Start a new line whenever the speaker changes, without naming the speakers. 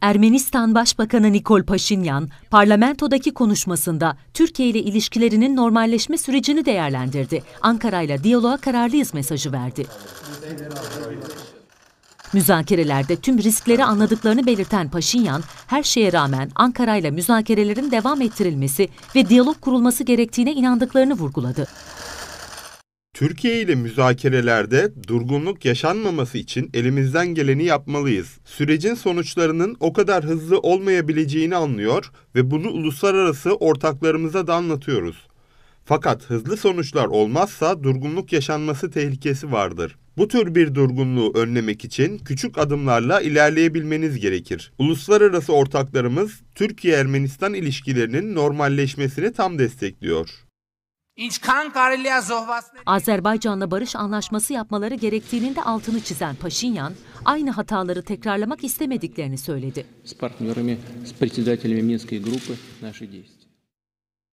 Ermenistan Başbakanı Nikol Paşinyan, parlamentodaki konuşmasında Türkiye ile ilişkilerinin normalleşme sürecini değerlendirdi. Ankara ile diyaloğa kararlıyız mesajı verdi. Müzakerelerde tüm riskleri anladıklarını belirten Paşinyan, her şeye rağmen Ankara ile müzakerelerin devam ettirilmesi ve diyalog kurulması gerektiğine inandıklarını vurguladı.
Türkiye ile müzakerelerde durgunluk yaşanmaması için elimizden geleni yapmalıyız. Sürecin sonuçlarının o kadar hızlı olmayabileceğini anlıyor ve bunu uluslararası ortaklarımıza da anlatıyoruz. Fakat hızlı sonuçlar olmazsa durgunluk yaşanması tehlikesi vardır. Bu tür bir durgunluğu önlemek için küçük adımlarla ilerleyebilmeniz gerekir. Uluslararası ortaklarımız Türkiye-Ermenistan ilişkilerinin normalleşmesini tam destekliyor.
Azerbaycan'la barış anlaşması yapmaları gerektiğinin de altını çizen Paşinyan, aynı hataları tekrarlamak istemediklerini söyledi.